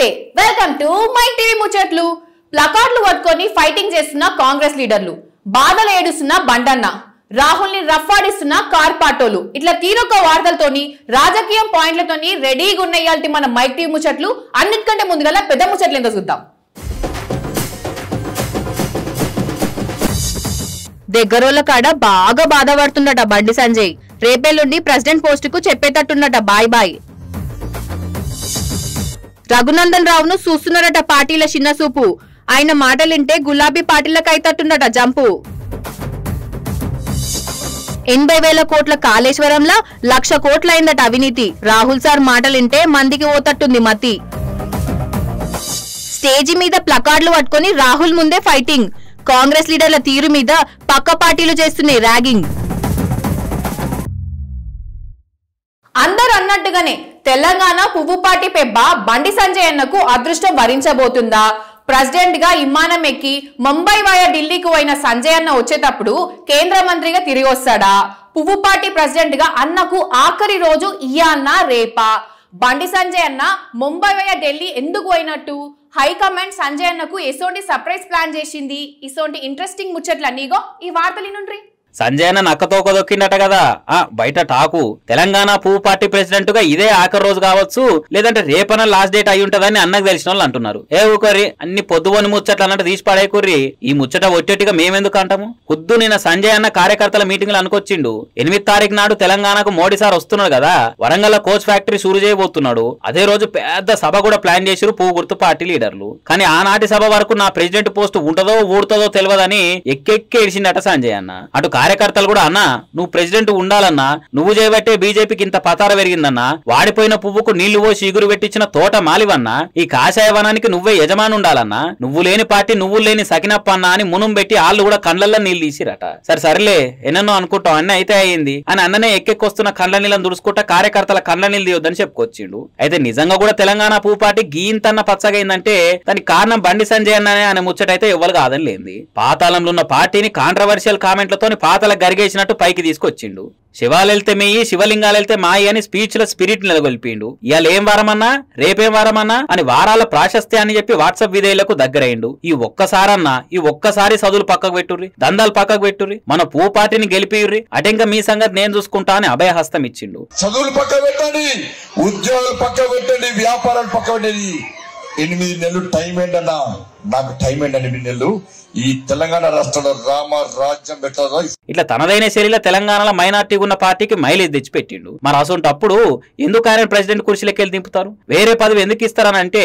నమస్తే welcome to my TV ముచ్చట్లు ప్లకార్డులు పట్టుకొని ఫైటింగ్ చేస్తున్న కాంగ్రెస్ లీడర్లు బాధలు ఏడుస్తున్న బండన్న రాహుల్ ని రఫాడిస్తున్న కార్పాటోలు ఇట్లా తీరొక్క వార్తలతోని రాజకీయం పాయింట్లతోని రెడీగా ఉన్నాయాల్టి మన మైక్ టీవీ ముచ్చట్లు అన్నిటికంటే ముందుగా పెద్ద ముచ్చట్లు ఎంత చూద్దాం దగ్గరోళ్ళ కాడ బాగా బాధపడుతున్నట బండి సంజయ్ రేపేళ్ళుండి ప్రెసిడెంట్ పోస్టుకు చెప్పేటట్టున్నట బాయ్ బాయ్ రఘునందన్ రావును చూస్తున్నారట పార్టీల చిన్న చూపు ఆయన మాటలింటే గులాబీ పార్టీలకైతట్టున్నట జంపు ఎనభై వేల కోట్ల కాళేశ్వరంలా లక్ష కోట్లయిందట అవినీతి రాహుల్ సార్ మాటలింటే మందికి ఓతట్టుంది మతి స్టేజి మీద ప్లకార్డులు పట్టుకుని రాహుల్ ముందే ఫైటింగ్ కాంగ్రెస్ లీడర్ల తీరు మీద పక్క పార్టీలు చేస్తున్నాయి ర్యాగింగ్ అన్నట్టుగానే తెలంగాణ పువ్వుపాటి పెబ్బ బండి సంజయ్ అన్నకు అదృష్టం వరించబోతుందా ప్రెసిడెంట్ గా విమానం ఎక్కి ముంబై వాయా ఢిల్లీకి పోయిన సంజయ్ అన్న వచ్చేటప్పుడు కేంద్ర మంత్రిగా తిరిగి వస్తాడా పువ్వుపాటి ప్రెసిడెంట్ గా అన్నకు ఆఖరి రోజు ఇయాన్న రేపా బండి సంజయ్ అన్న ముంబై వయ ఢిల్లీ ఎందుకు పోయినట్టు హైకమాండ్ సంజయ్ అన్నకు ఎసోంటి సర్ప్రైజ్ ప్లాన్ చేసింది ఇసోంటి ఇంట్రెస్టింగ్ ముచ్చట్లన్నీగో ఈ వార్తలు నుండ్రి సంజయన నక్కతో దొక్కిండట కదా ఆ బయట టాకు తెలంగాణ పువ్వు పార్టీ ప్రెసిడెంట్ గా ఇదే ఆఖరి రోజు కావచ్చు లేదంటే రేపన లాస్ట్ డేట్ అయి ఉంటదని అన్నకు తెలిసిన వాళ్ళు అంటున్నారు ఏ ఒకరి అన్ని పొద్దువని ముచ్చట్లు అన్నట్టు తీసి పడేకుర్రి ఈ ముచ్చట ఒట్టేటిగా మేమెందుకు అంటాము ఖుద్దు నిన్న సంజయ్ అన్న కార్యకర్తల మీటింగ్ లో అనుకొచ్చిండు ఎనిమిది తారీఖు నాడు తెలంగాణకు మోడీ సార్ వస్తున్నాడు కదా వరంగల్ కోచ్ ఫ్యాక్టరీ షూరు చేయబోతున్నాడు అదే రోజు పెద్ద సభ కూడా ప్లాన్ చేసిరు పువ్వు గుర్తు పార్టీ లీడర్లు కానీ ఆనాటి సభ వరకు నా ప్రెసిడెంట్ పోస్ట్ ఉంటదో ఊడుతుందో తెలియదని ఎక్కెక్కి ఏడిచిండట సంజయ్ అన్న అటు కార్యకర్తలు కూడా అన్నా నువ్వు ప్రెసిడెంట్ ఉండాలన్నా నువ్వు చేయబట్టే బీజేపీకి ఇంత పతార పెరిగిందన్నా వాడిపోయిన పువ్వుకు నీళ్లు పోసి ఇగురు పెట్టించిన తోట మాలివన్నా ఈ కాషాయ వనానికి నువ్వే యజమానుండాలన్నా నువ్వు లేని పార్టీ నువ్వు లేని సకినప్ప అన్నా అని మునం పెట్టి వాళ్ళు కూడా కండ్లల్లో నీళ్లు తీసిరట సరే సరేలే ఎన్నెన్నో అనుకుంటాం అన్ని అయితే అయింది అని అన్ననే ఎక్కెక్కొస్తున్న కండ్ల నీళ్ళని దుడుచుకుంటా కార్యకర్తల కండ్ల నీళ్ళు తీయొద్దని చెప్పుకొచ్చిండు అయితే నిజంగా కూడా తెలంగాణ పువ్వు పార్టీ గీంతన్న పచ్చగైందంటే దానికి కారణం బండి సంజయ్ అన్ననే అనే ముచ్చటైతే ఎవరు కాదని లేని పాతాళంలో ఉన్న పార్టీని కాంట్రవర్షియల్ కామెంట్లతో పాతల గరిగేసినట్టు పైకి తీసుకొచ్చిండు శివాలు వెళ్తే మేయి శివలింగాలు వెళ్తే మాయి అని స్పీచ్ లో స్పిరిట్ నెలగొల్పిండు ఇవాళ ఏం వారమన్నా రేపేం వారమన్నా అని వారాల ప్రాశస్త్యాన్ని చెప్పి వాట్సాప్ విధేయులకు దగ్గరైండు ఈ ఒక్కసారన్నా ఈ ఒక్కసారి చదువులు పక్కకు పెట్టుర్రి దందాలు పక్కకు పెట్టుర్రి మన పూపాటిని గెలిపియుర్రి అటెంక మీ సంగతి నేను చూసుకుంటా అని అభయహస్తం ఇచ్చిండు చదువులు పక్క పెట్టండి ఉద్యోగాలు పక్క పెట్టండి వ్యాపారాలు పక్క పెట్టండి ఎనిమిది నెలలు టైం ఏంటన్నా నాకు టైం ఏంటండి ఎనిమిది నెలలు ఈ తెలంగాణ రాష్ట్రంలో రామ రాజ్యం ఇట్లా తనదైన శైలిలో తెలంగాణలో మైనార్టీ ఉన్న పార్టీకి మైలేజ్ తెచ్చిపెట్టిండు మరి అసలు అప్పుడు ఎందుకు ఆయన ప్రెసిడెంట్ కుర్చీలోకి వెళ్ళి దింపుతారు వేరే పదవి ఎందుకు ఇస్తారని అంటే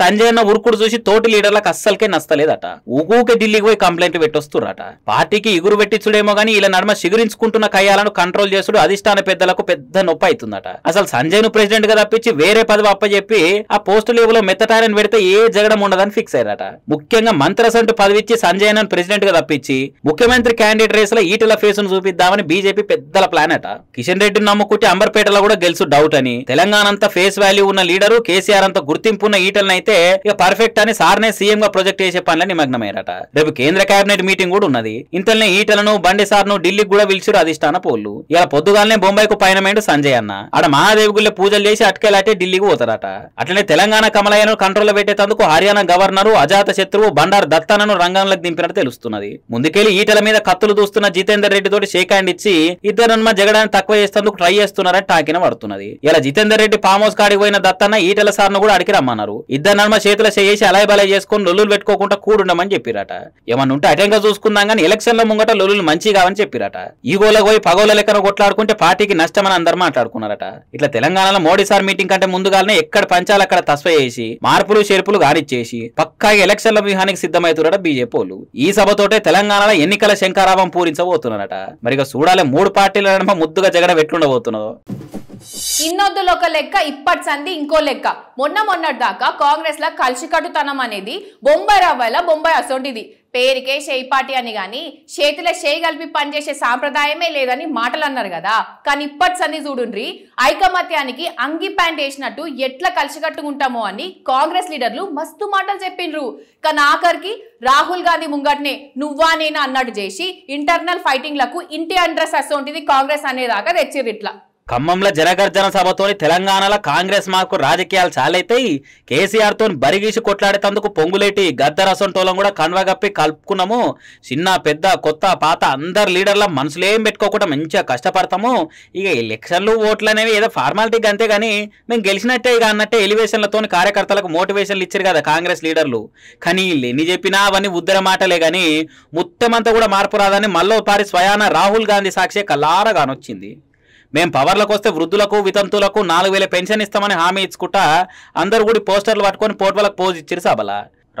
సంజయ్ అన్న ఉరుకుడు చూసి తోటి లీడర్లకు అస్సలకే నచ్చలేదట ఊకూకే ఢిల్లీకి పోయి కంప్లైంట్ పెట్టొస్తురట పార్టీకి ఇగురు పెట్టించుడేమో గానీ ఇలా నడమ చిగురించుకుంటున్న కయ్యాలను కంట్రోల్ చేసుడు అధిష్టాన పెద్దలకు పెద్ద నొప్పి అవుతుందట అసలు సంజయ్ ను ప్రెసిడెంట్ గా తప్పించి వేరే పదవి అప్పచెప్పి ఆ పోస్టు లేవులో మెత్తటారని పెడితే ఏ జగడం ఉండదని ఫిక్స్ అయ్యారట ముఖ్యంగా మంత్రసంటు పదవిచ్చి సంజయ్ ప్రెసిడెంట్ గా తప్పించి ముఖ్యమంత్రి క్యాండిడేట్ రేస్ లో ఈటల ఫేస్ ను చూపిద్దామని బీజేపీ పెద్దల ప్లాన్ అట కిషన్ రెడ్డిని నమ్ముకుంటే అంబర్పేటలో కూడా గెలుసు డౌట్ అని తెలంగాణ అంతా ఫేస్ వాల్యూ ఉన్న లీడరు కేసీఆర్ అంత గుర్తింపు ఉన్న ఈటలను అయితే ఇక పర్ఫెక్ట్ అని సార్నే సీఎం గా ప్రొజెక్ట్ చేసే పనులు నిమగ్నమయ్యారట రేపు కేంద్ర కేబినెట్ మీటింగ్ కూడా ఉన్నది ఇంతలనే ఈటలను బండి సార్ ను ఢిల్లీకి కూడా పిలిచిరు అధిష్టాన పోల్లు ఇలా పొద్దుగాలనే బొంబాయికు పయనమైండు సంజయ్ అన్న ఆడ మహాదేవి గుళ్ళే పూజలు చేసి అటుకెళ్ళాటే ఢిల్లీకి పోతారట అట్లనే తెలంగాణ కమలయ్యను కంట్రోల్ పెట్టేటందుకు హర్యానా గవర్నరు అజాత శత్రువు బండారు దత్తానను రంగంలో రంగంలోకి దింపినట్టు తెలుస్తున్నది ముందుకెళ్లి ఈటల మీద కత్తులు దూస్తున్న జితేందర్ రెడ్డి తోటి షేక్ హ్యాండ్ ఇచ్చి ఇద్దరు జగడాన్ని తక్కువ చేస్తేందుకు ట్రై చేస్తున్నారని టాకిన పడుతున్నది ఇలా జితేందర్ రెడ్డి ఫామ్ హౌస్ కాడికి పోయిన దత్తన్న ఈటల సార్ ను కూడా అడిగి రమ్మన్నారు ఇద్దరు నన్న చేతుల చేసి అలాయ బలాయ చేసుకుని లొల్లులు పెట్టుకోకుండా కూడుండమని చెప్పిరట ఏమన్నా ఉంటే అటెంగా చూసుకుందాం కానీ ఎలక్షన్ల ముంగట లొల్లులు మంచి కావని చెప్పిరట ఈగోల పోయి పగోల లెక్కన కొట్లాడుకుంటే పార్టీకి నష్టమని అందరు మాట్లాడుకున్నారట ఇట్లా తెలంగాణలో మోడీ సార్ మీటింగ్ కంటే ముందుగానే ఎక్కడ పంచాలు అక్కడ తస్వ చేసి మార్పులు చేర్పులు గారిచ్చేసి పక్కాగా ఎలక్షన్ల వ్యూహానికి సిద్ధమవుతున్నారట బీజేపీ పోలు ఈ సభతోటే తెలంగాణలో ఎన్నికల శంకారావం పూరించబోతున్నారట మరి చూడాలి మూడు పార్టీల నడుమ ముద్దుగా జగడ పెట్లుండబోతున్నదో ఇన్నొద్దులు ఒక లెక్క ఇప్పటి సంది ఇంకో లెక్క మొన్న మొన్నటి దాకా కాంగ్రెస్ లా కలిసికట్టుతనం అనేది బొంబాయి రవ్వల బొంబాయి అసోంటిది పేరుకే షేయ్ పార్టీ అని గాని చేతిలో చేయి కలిపి పనిచేసే సాంప్రదాయమే లేదని మాటలు అన్నారు కదా కానీ ఇప్పటి సన్ని చూడుండ్రి ఐకమత్యానికి అంగి ప్యాంట్ వేసినట్టు ఎట్లా కలిసికట్టుకుంటామో అని కాంగ్రెస్ లీడర్లు మస్తు మాటలు చెప్పిండ్రు కానీ ఆఖరికి రాహుల్ గాంధీ ముంగట్నే నువ్వా నేనా అన్నట్టు చేసి ఇంటర్నల్ ఫైటింగ్లకు ఇంటి అండ్రస్ అసోంటిది కాంగ్రెస్ అనేదాకా తెచ్చిర్రు ఇట్లా ఖమ్మంలో జనగర్జన సభతో తెలంగాణలో కాంగ్రెస్ మాకు రాజకీయాలు చాలైతాయి కేసీఆర్తో బరిగీసి కొట్లాడేటందుకు పొంగులేటి గద్దరసం టోలం కూడా కన్వగప్పి కలుపుకున్నాము చిన్న పెద్ద కొత్త పాత అందరు లీడర్ల మనసులేం పెట్టుకోకుండా మంచిగా కష్టపడతాము ఇక ఎలక్షన్లు ఓట్లు అనేవి ఏదో ఫార్మాలిటీ అంతే కానీ మేము గెలిచినట్టే ఇక అన్నట్టే ఎలివేషన్లతో కార్యకర్తలకు మోటివేషన్లు ఇచ్చారు కదా కాంగ్రెస్ లీడర్లు కానీ ఎన్ని చెప్పినా అవన్నీ ఉద్దర మాటలే కానీ అంతా కూడా మార్పు రాదని మళ్ళోపారి స్వయాన రాహుల్ గాంధీ సాక్షి కలారగానొచ్చింది మేము పవర్లకు వస్తే వృద్ధులకు వితంతులకు నాలుగు వేల పెన్షన్ ఇస్తామని హామీ ఇచ్చుకుంటా అందరు కూడా పోస్టర్లు పట్టుకొని పోటోలకు పోజ్ ఇచ్చారు సభల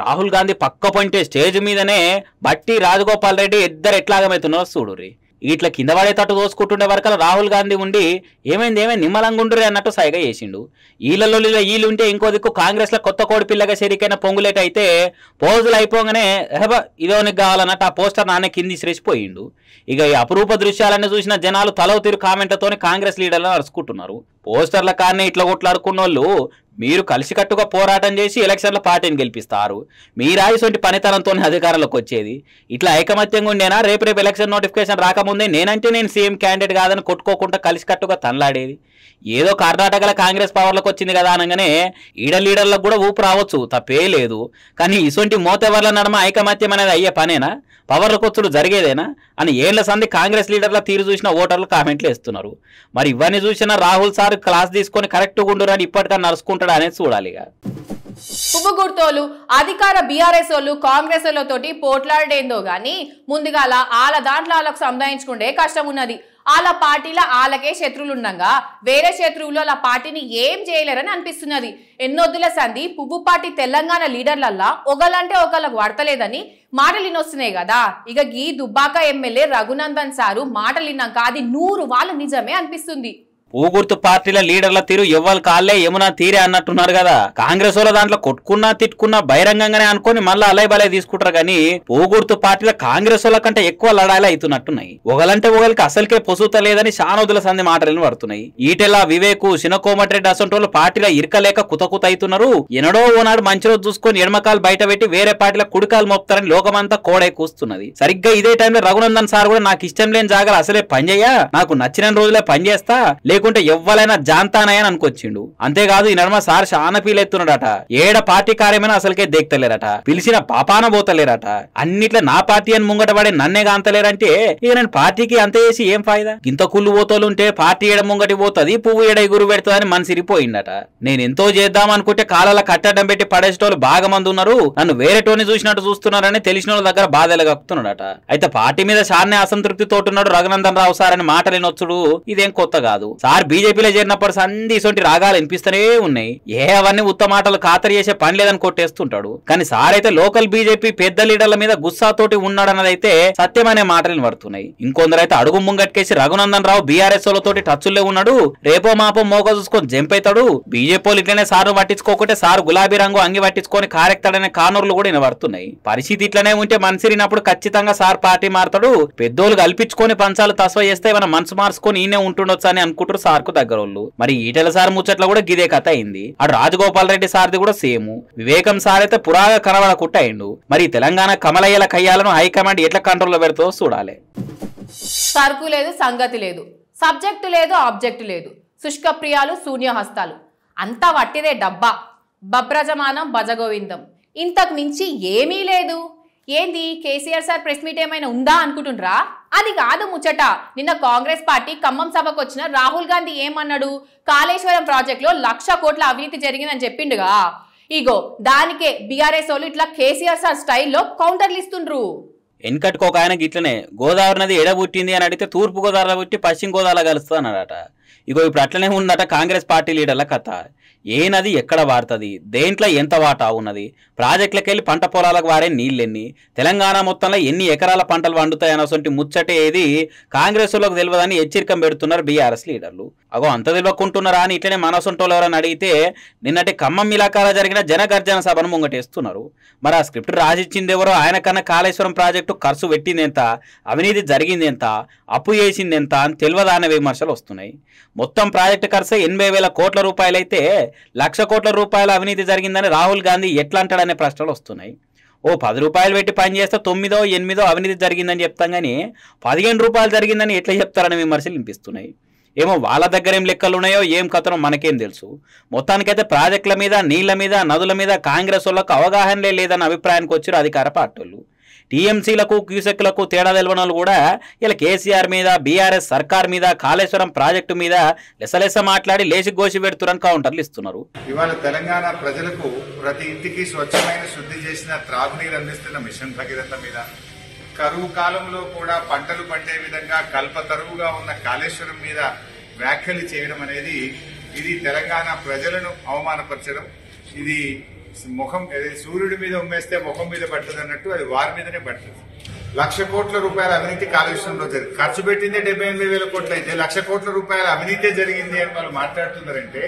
రాహుల్ గాంధీ పక్క పొంటే స్టేజ్ మీదనే బట్టి రాజగోపాల్ రెడ్డి ఇద్దరు ఎట్లాగమవుతున్నారో రీ ఇట్లా కింద పడేటట్టు తోసుకుంటుండే వరకు రాహుల్ గాంధీ ఉండి ఏమైంది ఏమైంది నిమ్మలంగుండ్రే అన్నట్టు సైగా చేసిండు ఈళ్ళలో వీళ్ళు ఉంటే ఇంకో దిక్కు కాంగ్రెస్లో కొత్త కోడి పిల్లగా చేరికైన పొంగులేట అయితే పోజులు అయిపోగానే హెబా ఇదో నీకు కావాలన్నట్టు ఆ పోస్టర్ నాన్న కింది ఇసిరేసిపోయిండు ఇక ఈ అపురూప దృశ్యాలన్నీ చూసిన జనాలు తలవు తీరు కామెంట్లతోనే కాంగ్రెస్ లీడర్లను నడుచుకుంటున్నారు పోస్టర్ల కానీ ఇట్లా కొట్లాడుకున్న వాళ్ళు మీరు కలిసికట్టుగా పోరాటం చేసి ఎలక్షన్ల పార్టీని గెలిపిస్తారు మీరాయిసొంటి పనితనంతోనే అధికారంలోకి వచ్చేది ఇట్లా ఐకమత్యంగా ఉండేనా రేపు రేపు ఎలక్షన్ నోటిఫికేషన్ రాకముందే నేనంటే నేను సీఎం క్యాండిడేట్ కాదని కొట్టుకోకుండా కలిసికట్టుగా తనలాడేది ఏదో కర్ణాటకలో కాంగ్రెస్ పవర్లకు వచ్చింది కదా అనగానే ఈడ లీడర్లకు కూడా ఊపు రావచ్చు తప్పే లేదు కానీ ఇసొంటి మోతెవర్ల నడమ ఐకమత్యం అనేది అయ్యే పనేనా పవర్లకు వచ్చుడు జరిగేదేనా అని ఏళ్ల సంది కాంగ్రెస్ లీడర్ల తీరు చూసిన ఓటర్లు కామెంట్లు వేస్తున్నారు మరి ఇవన్నీ చూసిన రాహుల్ సార్ క్లాస్ తీసుకొని కరెక్ట్గా ఉండరు అని ఇప్పటికన్నా నడుచుకుంటారు ఉంటాడా అనేది చూడాలి అధికార బీఆర్ఎస్ వాళ్ళు కాంగ్రెస్ తోటి పోట్లాడేందో గాని ముందుగా వాళ్ళ దాంట్లో వాళ్ళకు సంధాయించుకుంటే కష్టం ఉన్నది వాళ్ళ పార్టీల వాళ్ళకే శత్రువులు ఉండగా వేరే శత్రువులు వాళ్ళ పార్టీని ఏం చేయలేరని అనిపిస్తున్నది ఎన్నొద్దుల సంధి పువ్వు పార్టీ తెలంగాణ లీడర్లల్లా ఒకళ్ళంటే ఒకళ్ళకు వాడతలేదని మాటలు వినొస్తున్నాయి కదా ఇక గీ దుబ్బాక ఎమ్మెల్యే రఘునందన్ సారు మాటలు విన్నాక అది నూరు వాళ్ళు నిజమే అనిపిస్తుంది ఊగుర్తు పార్టీల లీడర్ల తీరు ఎవ్వరు కాలే ఏమునా తీరే అన్నట్టున్నారు కదా కాంగ్రెస్ వాళ్ళ దాంట్లో కొట్టుకున్నా తిట్టుకున్నా బహిరంగంగానే అనుకుని మళ్ళీ అలయ బలయ తీసుకుంటారు కానీ ఊగుర్తు పార్టీల కాంగ్రెస్ వాళ్ళ కంటే ఎక్కువ లడాయిలు అవుతున్నట్టున్నాయి ఒకలంటే ఒకరికి అసలుకే పొసుత లేదని సానోదుల సంధి మాటలు పడుతున్నాయి ఈటెల వివేకు చినకోమటిరెడ్డి అసంటి వాళ్ళు పార్టీల ఇరకలేక కుతకుత అవుతున్నారు ఎనడో ఓనాడు మంచి రోజు చూసుకొని ఎడమకాలు బయట పెట్టి వేరే పార్టీల కుడికాలు మోపుతారని లోకమంతా కోడై కూస్తున్నది సరిగ్గా ఇదే టైంలో రఘునందన్ సార్ కూడా నాకు ఇష్టం లేని జాగాలు అసలే పనిచేయ నాకు నచ్చిన రోజులే పనిచేస్తా లేక లేకుంటే ఎవ్వలైనా జాంతానయ్యని అనుకొచ్చిండు అంతేకాదు ఈ నడుమ సార్ చాలా ఫీల్ ఎత్తున్నాడట ఏడ పార్టీ కార్యమైనా అసలుకే దేక్తలేరట పిలిచిన పాపాన పోతలేరట అన్నిట్లా నా పార్టీ అని ముంగట పడే నన్నే కాంతలేరంటే ఇక నేను పార్టీకి అంత చేసి ఏం ఫాయిదా ఇంత కుళ్ళు ఉంటే పార్టీ ఏడ ముంగటి పోతుంది పువ్వు ఏడ ఎగురు పెడుతుందని మనసిరిపోయిందట నేను ఎంతో చేద్దాం అనుకుంటే కాలాల కట్టడం పెట్టి పడేసేటోళ్ళు బాగా మంది ఉన్నారు నన్ను వేరేటోని చూసినట్టు చూస్తున్నారని తెలిసిన వాళ్ళ దగ్గర బాధలు కక్కుతున్నాడట అయితే పార్టీ మీద సార్నే అసంతృప్తి తోటున్నాడు రఘునందన్ రావు సార్ అని మాట లేనొచ్చుడు ఇదేం కొత్త కాదు సార్ బీజేపీలో చేరినప్పుడు సంధి ఇటువంటి రాగాలు వినిపిస్తూనే ఉన్నాయి ఏ అవన్నీ మాటలు ఖాతరు చేసే పని లేదని కొట్టేస్తుంటాడు కానీ సార్ అయితే లోకల్ బీజేపీ పెద్ద లీడర్ల మీద గుస్సాతోటి ఉన్నాడన్నదైతే సత్యమనే మాటలు పడుతున్నాయి ఇంకొందరైతే అడుగు ముంగట్కేసి రఘునందన్ రావు బీఆర్ఎస్ తోటి టచ్లే ఉన్నాడు రేపో మాపో మోక చూసుకొని జంప్ అవుతాడు బీజేపీ ఇట్లనే సార్ పట్టించుకోకుంటే సార్ గులాబీ రంగు అంగి పట్టించుకొని కారెక్తాడనే కానూర్లు కూడా వినబడుతున్నాయి పరిస్థితి ఇట్లనే ఉంటే మనసిరినప్పుడు ఖచ్చితంగా సార్ పార్టీ మారుతాడు పెద్దోళ్ళు కల్పించుకొని పంచాలు తస్వ చేస్తే మన మనసు మార్చుకొని ఈయనే ఉంటుండొచ్చు అని అనుకుంటారు సార్ కు దగ్గరోళ్ళు మరి ఈటల సార్ ముచ్చట్ల కూడా గిదే కథ అయింది అటు రాజగోపాల్ రెడ్డి సార్ది కూడా సేమ్ వివేకం సార్ అయితే పురాగా కుట్ట అయిండు మరి తెలంగాణ కమలయ్యల కయ్యాలను హైకమాండ్ ఎట్లా కంట్రోల్లో పెడుతో చూడాలి సరుకు లేదు సంగతి లేదు సబ్జెక్టు లేదు ఆబ్జెక్టు లేదు శుష్కప్రియాలు శూన్యహస్తాలు అంతా వట్టిదే డబ్బా బబ్రజమానం భజగోవిందం ఇంతకు మించి ఏమీ లేదు ఏంది కేసీఆర్ సార్ ప్రెస్ మీట్ ఏమైనా ఉందా అనుకుంటుండ్రా అది కాదు ముచ్చట నిన్న కాంగ్రెస్ పార్టీ ఖమ్మం సభకు వచ్చిన రాహుల్ గాంధీ ఏమన్నాడు కాళేశ్వరం లో లక్ష కోట్ల అవినీతి జరిగిందని చెప్పిండుగా ఇగో దానికే బీఆర్ఎస్ వాళ్ళు ఇట్లా కేసీఆర్ సార్ స్టైల్లో కౌంటర్లు ఇస్తుండ్రు వెనుకట్టుకు ఒక ఆయనకి ఇట్లనే గోదావరి నది ఎడబుట్టింది అని అడిగితే తూర్పు గోదావరిలో పుట్టి పశ్చిమ గోదావరిలో కలుస్తుంది అన్నాడట ఇగో ఇప్పుడు అట్లనే ఉందట కాంగ్రెస్ పార్టీ లీడర్ల కథ ఏ నది ఎక్కడ వాడుతుంది దేంట్లో ఎంత వాటా ఉన్నది ప్రాజెక్టులకు వెళ్ళి పంట పొలాలకు వాడే నీళ్ళెన్ని తెలంగాణ మొత్తంలో ఎన్ని ఎకరాల పంటలు పండుతాయి అనేటువంటి ముచ్చట ఏది కాంగ్రెస్లోకి తెలియదని హెచ్చరికం పెడుతున్నారు బీఆర్ఎస్ లీడర్లు అగో అంత తెలియకుంటున్నారా అని ఇట్లనే మనసుంటోళ్ళు ఎవరని అడిగితే నిన్నటి ఖమ్మం ఇలాకాల జరిగిన జనగర్జన సభను ముంగటేస్తున్నారు మరి ఆ స్క్రిప్ట్ రాజిచ్చింది ఎవరో ఆయన కన్నా కాళేశ్వరం ప్రాజెక్టు ఖర్చు పెట్టింది ఎంత అవినీతి జరిగింది ఎంత అప్పు చేసింది ఎంత అని తెలియదా అనే విమర్శలు వస్తున్నాయి మొత్తం ప్రాజెక్టు ఖర్చు ఎనభై వేల కోట్ల రూపాయలైతే లక్ష కోట్ల రూపాయల అవినీతి జరిగిందని రాహుల్ గాంధీ ఎట్లా అంటాడనే ప్రశ్నలు వస్తున్నాయి ఓ పది రూపాయలు పెట్టి పని చేస్తే తొమ్మిదో ఎనిమిదో అవినీతి జరిగిందని చెప్తాం కానీ పదిహేను రూపాయలు జరిగిందని ఎట్లా చెప్తారనే విమర్శలు వినిపిస్తున్నాయి ఏమో వాళ్ళ దగ్గర ఏం లెక్కలు ఉన్నాయో ఏం కథనో మనకేం తెలుసు మొత్తానికైతే ప్రాజెక్టుల మీద నీళ్ల మీద నదుల మీద కాంగ్రెస్ వాళ్ళకు అవగాహనలే లేదన్న అభిప్రాయానికి వచ్చారు అధికార పార్టీలు టీఎంసీలకు క్యూసెక్లకు తేడా తెలవనలు కూడా ఇలా కేసీఆర్ మీద బీఆర్ఎస్ సర్కార్ మీద కాళేశ్వరం ప్రాజెక్టు మీద లెసలెస మాట్లాడి లేచి గోసి పెడుతున్న కౌంటర్లు ఇస్తున్నారు ఇవాళ తెలంగాణ ప్రజలకు ప్రతి ఇంటికి స్వచ్ఛమైన శుద్ధి చేసిన త్రాగునీరు అందిస్తున్న మిషన్ భగీరథ మీద కరువు కాలంలో కూడా పంటలు పండే విధంగా కల్పతరువుగా ఉన్న కాళేశ్వరం మీద వ్యాఖ్యలు చేయడం అనేది ఇది తెలంగాణ ప్రజలను అవమానపరచడం ఇది ముఖం సూర్యుడి మీద ఉమ్మేస్తే ముఖం మీద పడుతుంది అన్నట్టు అది వారి మీదనే పడుతుంది లక్ష కోట్ల రూపాయల అవినీతి కాళేశ్వరంలో జరిగింది ఖర్చు పెట్టిందే డెబ్బై ఎనిమిది వేల కోట్లు అయితే లక్ష కోట్ల రూపాయల అవినీతే జరిగింది అని వాళ్ళు మాట్లాడుతున్నారంటే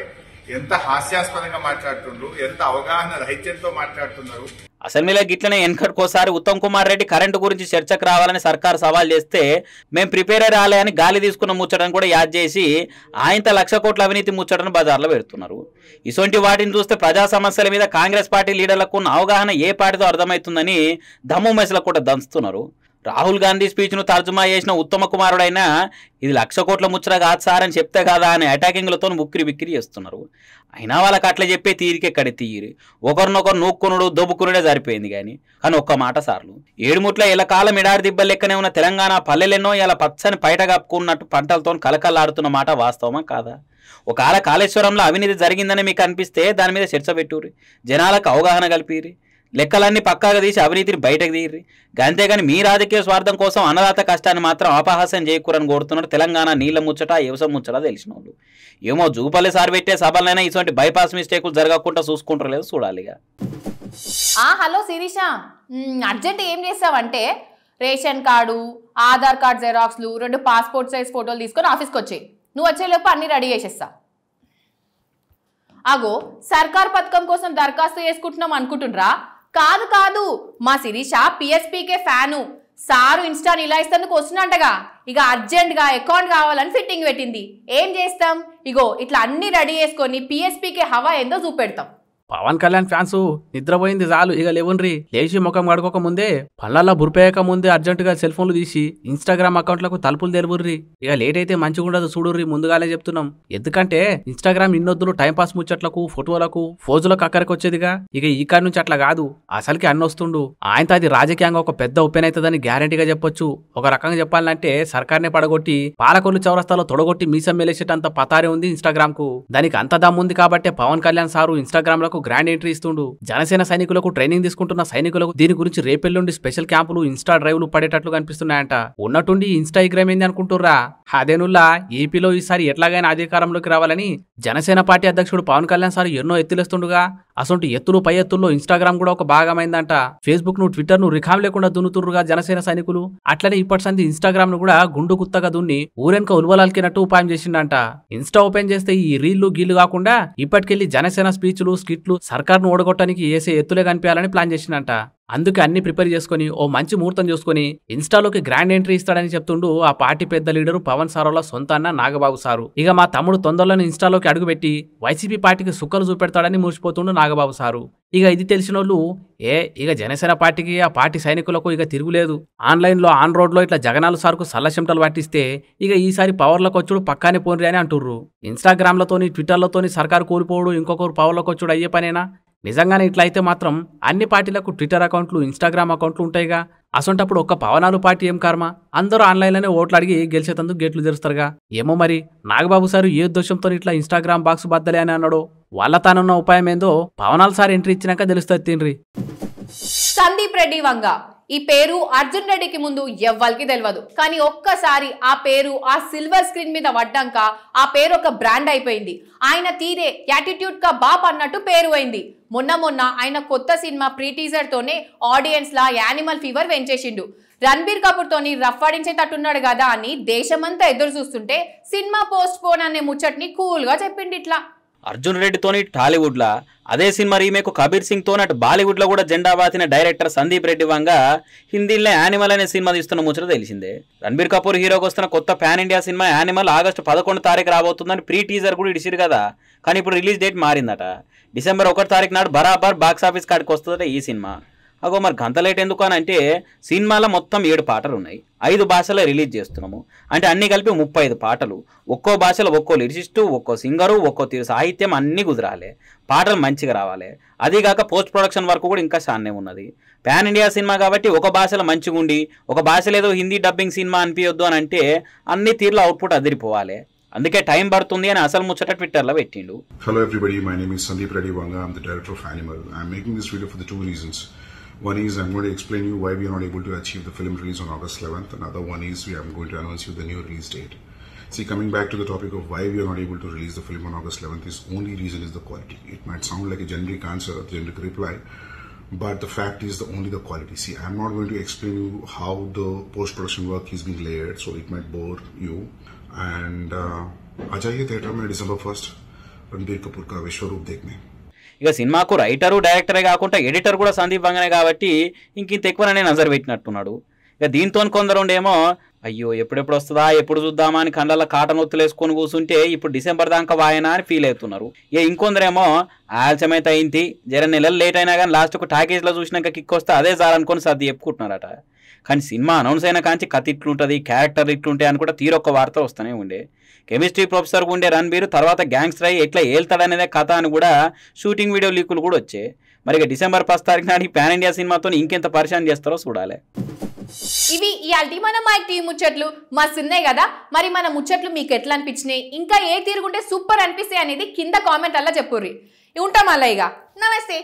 ఎంత హాస్యాస్పదంగా మాట్లాడుతుండ్రు ఎంత అవగాహన రహిత్యంతో మాట్లాడుతున్నారు అసెంబ్లీలో గిట్లనే వెనకటికోసారి ఉత్తమ్ కుమార్ రెడ్డి కరెంటు గురించి చర్చకు రావాలని సర్కార్ సవాల్ చేస్తే మేము ప్రిపేర్ రాలేని గాలి తీసుకున్న ముచ్చటను కూడా యాద్ చేసి ఆయంత లక్ష కోట్ల అవినీతి ముచ్చటను బజార్లో పెడుతున్నారు ఇటువంటి వాటిని చూస్తే ప్రజా సమస్యల మీద కాంగ్రెస్ పార్టీ లీడర్లకు ఉన్న అవగాహన ఏ పార్టీతో అర్థమవుతుందని దమ్ము మెసలకు కూడా దంచుతున్నారు రాహుల్ గాంధీ స్పీచ్ను తర్జుమా చేసిన ఉత్తమ కుమారుడైన ఇది లక్ష కోట్ల ముచ్చట కాదు సార్ అని చెప్తే కదా అని అటాకింగ్లతో ముక్కిరి బిక్కిరి చేస్తున్నారు అయినా వాళ్ళకి అట్లా చెప్పే కడి తీరి ఒకరినొకరు నూక్కునుడు దొబ్బుకునుడే సరిపోయింది కానీ కానీ ఒక్క మాట సార్లు ఏడుముట్ల ఇలా కాలం ఎడారి దిబ్బలు లెక్కనే ఉన్న తెలంగాణ పల్లెలెన్నో ఇలా పచ్చని పైట కప్పుకున్నట్టు పంటలతో కలకలాడుతున్న మాట వాస్తవమా కాదా ఒకవేళ కాళేశ్వరంలో అవినీతి జరిగిందని మీకు అనిపిస్తే దాని మీద చర్చ పెట్టుర్రి జనాలకు అవగాహన కలిపిరి లెక్కలన్నీ పక్కాగా తీసి అవినీతిని బయటకు తీయరి అంతేగాని మీ రాజకీయ స్వార్థం కోసం అన్నదాత కష్టాన్ని మాత్రం అపహాసం చేయకూరని కోరుతున్నారు తెలంగాణ నీళ్ళ ముచ్చట యువసం ముచ్చట తెలిసిన వాళ్ళు ఏమో జూపల్లి సార్ పెట్టే సభలైనా ఇటువంటి బైపాస్ మిస్టేకులు జరగకుండా చూసుకుంటారు లేదు చూడాలి ఇక హలో శిరీష అర్జెంట్ ఏం చేసావంటే రేషన్ కార్డు ఆధార్ కార్డ్ జెరాక్స్లు రెండు పాస్పోర్ట్ సైజ్ ఫోటోలు తీసుకొని ఆఫీస్కి వచ్చే నువ్వు వచ్చేలోపు అన్నీ రెడీ చేసేస్తా అగో సర్కార్ పథకం కోసం దరఖాస్తు చేసుకుంటున్నాం అనుకుంటుండ్రా కాదు కాదు మా Sirisha PSPK fan sir insta ఇలా ఇస్తేందుకు వస్తున్నంటగా ఇక అర్జెంట్గా అకౌంట్ కావాలని ఫిట్టింగ్ పెట్టింది ఏం చేస్తాం ఇగో ఇట్లా అన్ని రెడీ చేసుకొని పిఎస్పీకే హవా ఏందో చూపెడతాం పవన్ కళ్యాణ్ ఫ్యాన్స్ నిద్రపోయింది చాలు ఇక లేవున్రి లేచి ముఖం కడుకోక ముందే పళ్ళల్లో బురిపేయక ముందే అర్జెంటుగా సెల్ ఫోన్లు తీసి ఇన్స్టాగ్రామ్ అకౌంట్లకు తలుపులు తెరువుర్రి ఇక లేట్ అయితే మంచిగా ఉండదు చూడుర్రి ముందుగానే చెప్తున్నాం ఎందుకంటే ఇన్స్టాగ్రామ్ ఇన్నొద్దులు టైంపాస్ ముచ్చట్లకు ఫోటోలకు ఫోజులకు అక్కడికి వచ్చేదిగా ఇక ఈ కాడి నుంచి అట్లా కాదు అసలుకి అన్న వస్తుండు ఆయనతో అది రాజకీయంగా ఒక పెద్ద ఓపెన్ అవుతుందని గ్యారంటీగా చెప్పొచ్చు ఒక రకంగా చెప్పాలంటే సర్కార్ని పడగొట్టి పాలకొల్లు చౌరస్తాలో తొడగొట్టి మీసం మెలేసేటంత పతారే ఉంది ఇన్స్టాగ్రామ్ కు దానికి అంత దమ్ముంది కాబట్టి పవన్ కళ్యాణ్ సారు ఇన్స్టాగ్రామ్ లో సైనికులకు గ్రాండ్ ఎంట్రీ ఇస్తుండు జనసేన సైనికులకు ట్రైనింగ్ తీసుకుంటున్న సైనికులకు దీని గురించి రేపెల్లుండి స్పెషల్ క్యాంపులు ఇన్స్టా డ్రైవ్లు పడేటట్లు కనిపిస్తున్నాయంట ఉన్నట్టుండి ఇన్స్టాగ్రామ్ ఏంది అనుకుంటుర్రా హాదేనుల్లా ఏపీలో ఈసారి ఎట్లాగైనా అధికారంలోకి రావాలని జనసేన పార్టీ అధ్యక్షుడు పవన్ కళ్యాణ్ సార్ ఎన్నో ఎత్తులేస్తుండగా అసొంటి ఎత్తులు పై ఎత్తుల్లో ఇన్స్టాగ్రామ్ కూడా ఒక భాగమైందంట ఫేస్బుక్ ను ట్విట్టర్ ను రిఖాం లేకుండా దున్నుతురుగా జనసేన సైనికులు అట్లనే ఇప్పటి సంది ఇన్స్టాగ్రామ్ ను కూడా గుండు కుత్తగా దున్ని ఊరెనుక ఉల్వలాల్కినట్టు ఉపాయం చేసిండంట ఇన్స్టా ఓపెన్ చేస్తే ఈ రీళ్లు గీళ్లు కాకుండా ఇప్పటికెళ్లి జనసేన స్పీచ్లు స్కిట్లు సర్కార్ను ఓడగొట్టడానికి వేసే ఎత్తులే కనిపించాలని ప్లాన్ చేసిండంట అందుకే అన్ని ప్రిపేర్ చేసుకుని ఓ మంచి ముహూర్తం చూసుకుని ఇన్స్టాలోకి గ్రాండ్ ఎంట్రీ ఇస్తాడని చెప్తుండు ఆ పార్టీ పెద్ద లీడరు పవన్ సారోల సొంత అన్న నాగబాబు సారు ఇక మా తమ్ముడు తొందరలోనే ఇన్స్టాలోకి అడుగుపెట్టి వైసీపీ పార్టీకి సుక్కలు చూపెడతాడని మురిచిపోతుండు నాగబాబు సారు ఇక ఇది తెలిసిన వాళ్ళు ఏ ఇక జనసేన పార్టీకి ఆ పార్టీ సైనికులకు ఇక తిరుగులేదు ఆన్లైన్లో ఆన్ రోడ్లో ఇట్లా జగనాలు సార్కు సల్ల చెమటలు పట్టిస్తే ఇక ఈసారి పవర్లకు వచ్చుడు పక్కానే పోన్రి అని అంటుర్రు ఇన్స్టాగ్రామ్లతోని ట్విట్టర్లతోని సర్కారు కోల్పోవడు ఇంకొకరు పవర్లకు వచ్చుడు అయ్యే పనేనా నిజంగానే ఇట్లయితే మాత్రం అన్ని పార్టీలకు ట్విట్టర్ అకౌంట్లు ఇన్స్టాగ్రామ్ అకౌంట్లు ఉంటాయిగా అసొంటప్పుడు ఒక్క పవనాలు పార్టీ ఏం కర్మ అందరూ ఆన్లైన్లోనే ఓట్లు అడిగి గెలిచేతందుకు గేట్లు తెరుస్తారుగా ఏమో మరి నాగబాబు సారు ఏ దోషంతో ఇట్లా ఇన్స్టాగ్రామ్ బాక్స్ బద్దలే అని అన్నాడు వాళ్ళ తానున్న ఉపాయం ఏందో పవనాలు సార్ ఎంట్రీ ఇచ్చినాక తెలుస్తుంది తిండ్రి సందీప్ రెడ్డి వంగ ఈ పేరు అర్జున్ రెడ్డికి ముందు ఎవ్వరికి తెలియదు కానీ ఒక్కసారి ఆ పేరు ఆ సిల్వర్ స్క్రీన్ మీద పడ్డాక ఆ పేరు ఒక బ్రాండ్ అయిపోయింది ఆయన తీరే యాటిట్యూడ్ కా బాప్ అన్నట్టు పేరు అయింది మొన్న మొన్న ఆయన కొత్త సినిమా ప్రీటీజర్ తోనే ఆడియన్స్ లా యానిమల్ ఫీవర్ వెంచేసిండు రణబీర్ కపూర్ తోని రఫ్ ఆడించేటట్టున్నాడు కదా అని దేశమంతా ఎదురు చూస్తుంటే సినిమా పోస్ట్ పోన్ అనే ముచ్చట్ని కూల్ గా చెప్పిండి ఇట్లా అర్జున్ రెడ్డితోని టాలీవుడ్లా అదే సినిమా రీమేక్ కబీర్ సింగ్తో అటు బాలీవుడ్లో కూడా జెండా వాతిన డైరెక్టర్ సందీప్ రెడ్డి వంగ హిందీలో యానిమల్ అనే సినిమా తీస్తున్న ముచ్చట తెలిసిందే రణబీర్ కపూర్ హీరోకి వస్తున్న కొత్త pan India cinema Animal August పదకొండు తారీఖు రాబోతుందని ప్రీ టీజర్ కూడా ఇడిసిరు కదా కానీ ఇప్పుడు రిలీజ్ డేట్ మారిందట డిసెంబర్ ఒకటి తారీఖు నాడు బరాబర్ బాక్సాఫీస్ కాడికి వస్తుందట ఈ సినిమా అగో మరి గంత లేట్ ఎందుకు అని అంటే సినిమాలో మొత్తం ఏడు పాటలు ఉన్నాయి ఐదు భాషలో రిలీజ్ చేస్తున్నాము అంటే అన్నీ కలిపి ముప్పై ఐదు పాటలు ఒక్కో భాషలో ఒక్కో లిరిసిస్టు ఒక్కో సింగరు ఒక్కో తీరు సాహిత్యం అన్నీ కుదరాలి పాటలు మంచిగా రావాలి అదీగాక పోస్ట్ ప్రొడక్షన్ వరకు కూడా ఇంకా చాలానే ఉన్నది పాన్ ఇండియా సినిమా కాబట్టి ఒక భాషలో మంచిగా ఉండి ఒక భాషలో ఏదో హిందీ డబ్బింగ్ సినిమా అనిపించొద్దు అని అంటే అన్ని తీరులో అవుట్పుట్ అదిరిపోవాలి అందుకే టైం పడుతుంది అని అసలు ముచ్చట ట్విట్టర్ లో పెట్టిండు hello everybody my name is Sandeep Reddy Vanga I am the director of Animal I am making this video for the two reasons One is I'm going to explain you why we are not able to achieve the film release on August 11th. Another one is we, I'm going to announce you the new release date. See, coming back to the topic of why we are not able to release the film on August 11th, is only reason is the quality. It might sound like a generic answer, a generic reply, but the fact is the only the quality. See, I'm not going to explain you how the post-production work is being layered, so it might bore you. And uh, आ theatre theatre December 1st, first Ranbir Kapoor का विश्वरूप ఇక సినిమాకు writer డైరెక్టరే కాకుండా editor కూడా సందీప్ వంగనే కాబట్టి ఇంత ఎక్కువననే నజర్ పెట్టినట్టున్నాడు ఇక దీంతో ఉండేమో అయ్యో ఎప్పుడెప్పుడు వస్తుందా ఎప్పుడు చూద్దామా అని కండల కాటన్ ఒత్తులేసుకొని కూర్చుంటే ఇప్పుడు డిసెంబర్ దాకా వాయనా అని ఫీల్ అవుతున్నారు ఇక ఇంకొందరేమో ఆలస్యమైతే అయింది జర నెలలు లేట్ అయినా కానీ లాస్ట్ ఒక టాకేజ్లో చూసినాక కిక్ వస్తే అదే అనుకొని సర్ది చెప్పుకుంటున్నారట కానీ సినిమా అనౌన్స్ అయినా కాంచి కథ ఇట్లుంటుంది క్యారెక్టర్ ఇట్లుంటాయి అని కూడా తీరొక్క వార్త వస్తూనే ఉండే కెమిస్ట్రీ ప్రొఫెసర్గా ఉండే రణబీర్ తర్వాత గ్యాంగ్స్టర్ అయ్యి ఎట్లా ఏళ్తాడనేదే కథ అని కూడా షూటింగ్ వీడియో లీకులు కూడా వచ్చాయి మరి డిసెంబర్ ఫస్ట్ తారీఖు నాటి ప్యాన్ ఇండియా సినిమాతో ఇంకెంత పరిశాన్ చేస్తారో చూడాలి ఇవి ఇవాళ మన మైక్ టీవీ ముచ్చట్లు మా సిన్నే కదా మరి మన ముచ్చట్లు మీకు ఎట్లా అనిపించినాయి ఇంకా ఏ తీరుగుంటే సూపర్ అనిపిస్తాయి అనేది కింద కామెంట్ అలా చెప్పుర్రి ఉంటాం అలా ఇక నమస్తే